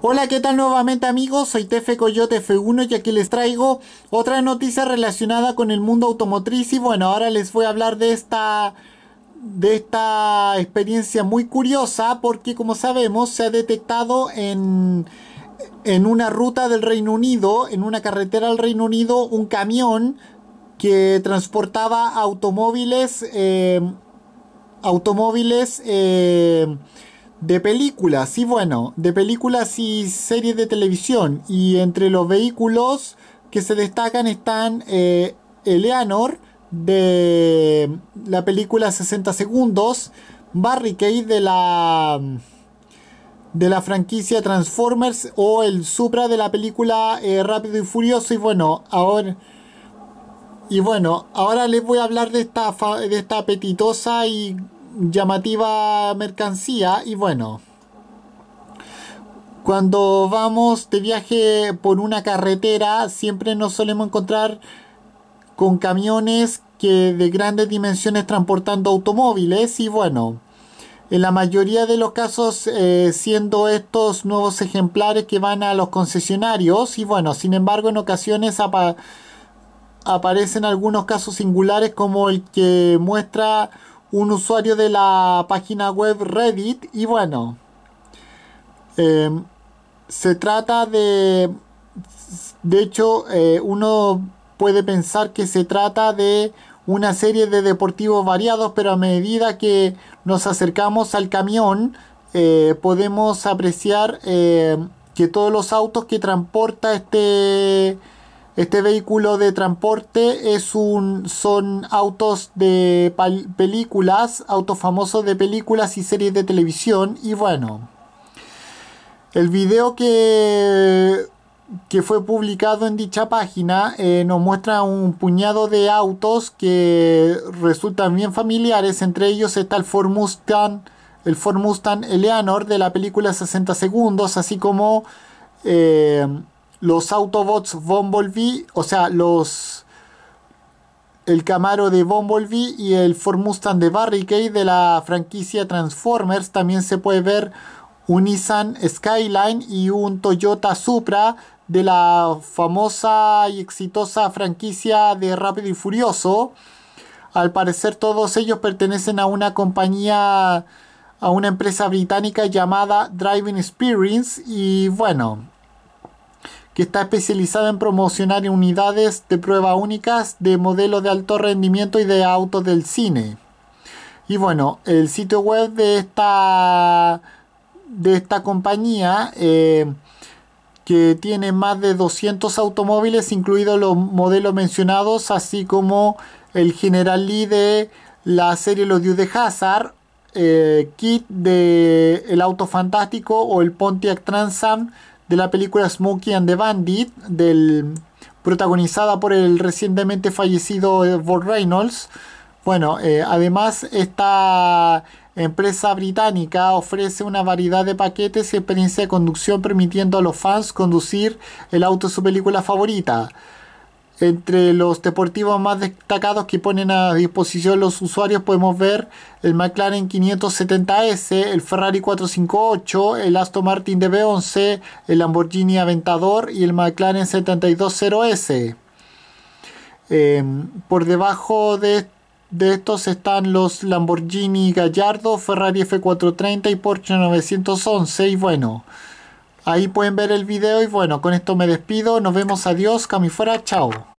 Hola, ¿qué tal nuevamente amigos? Soy Tefe Coyote F1 y aquí les traigo otra noticia relacionada con el mundo automotriz y bueno, ahora les voy a hablar de esta de esta experiencia muy curiosa porque como sabemos se ha detectado en en una ruta del Reino Unido, en una carretera del Reino Unido, un camión que transportaba automóviles eh, automóviles eh, de películas, y bueno, de películas y series de televisión. Y entre los vehículos que se destacan están eh, Eleanor de la película 60 segundos, Barricade de la de la franquicia Transformers o el Supra de la película eh, Rápido y Furioso y bueno, ahora y bueno, ahora les voy a hablar de esta de esta apetitosa y llamativa mercancía y bueno. Cuando vamos de viaje por una carretera siempre nos solemos encontrar con camiones que de grandes dimensiones transportando automóviles y bueno, en la mayoría de los casos eh, siendo estos nuevos ejemplares que van a los concesionarios y bueno, sin embargo en ocasiones aparecen algunos casos singulares como el que muestra un usuario de la página web Reddit y bueno, em, se trata de, de hecho, eh, uno puede pensar que se trata de una serie de deportivos variados, pero a medida que nos acercamos al camión, eh, podemos apreciar eh, que todos los autos que transporta este este vehículo de transporte es un, son autos de películas, autos famosos de películas y series de televisión. Y bueno, el video que, que fue publicado en dicha página eh, nos muestra un puñado de autos que resultan bien familiares. Entre ellos está el Ford Mustang, el Ford Eleanor de la película 60 segundos, así como... Eh, los Autobots Bumblebee, o sea, los el Camaro de Bumblebee y el Ford Mustang de Barricade de la franquicia Transformers. También se puede ver un Nissan Skyline y un Toyota Supra de la famosa y exitosa franquicia de Rápido y Furioso. Al parecer todos ellos pertenecen a una compañía, a una empresa británica llamada Driving Experience y bueno, que está especializada en promocionar unidades de prueba únicas de modelos de alto rendimiento y de autos del cine. Y bueno, el sitio web de esta, de esta compañía, eh, que tiene más de 200 automóviles, incluidos los modelos mencionados, así como el General Lee de la serie Los Dios de Hazard, eh, Kit de El Auto Fantástico o el Pontiac Transam de la película Smokey and the Bandit, del, protagonizada por el recientemente fallecido eh, Bob Reynolds. Bueno, eh, además esta empresa británica ofrece una variedad de paquetes y experiencia de conducción permitiendo a los fans conducir el auto de su película favorita. Entre los deportivos más destacados que ponen a disposición los usuarios podemos ver el McLaren 570S, el Ferrari 458, el Aston Martin DB11, el Lamborghini Aventador y el McLaren 720S. Em, por debajo de, de estos están los Lamborghini Gallardo, Ferrari F430 y Porsche 911 y bueno, Ahí pueden ver el video y bueno, con esto me despido. Nos vemos, adiós, camifuera, chao.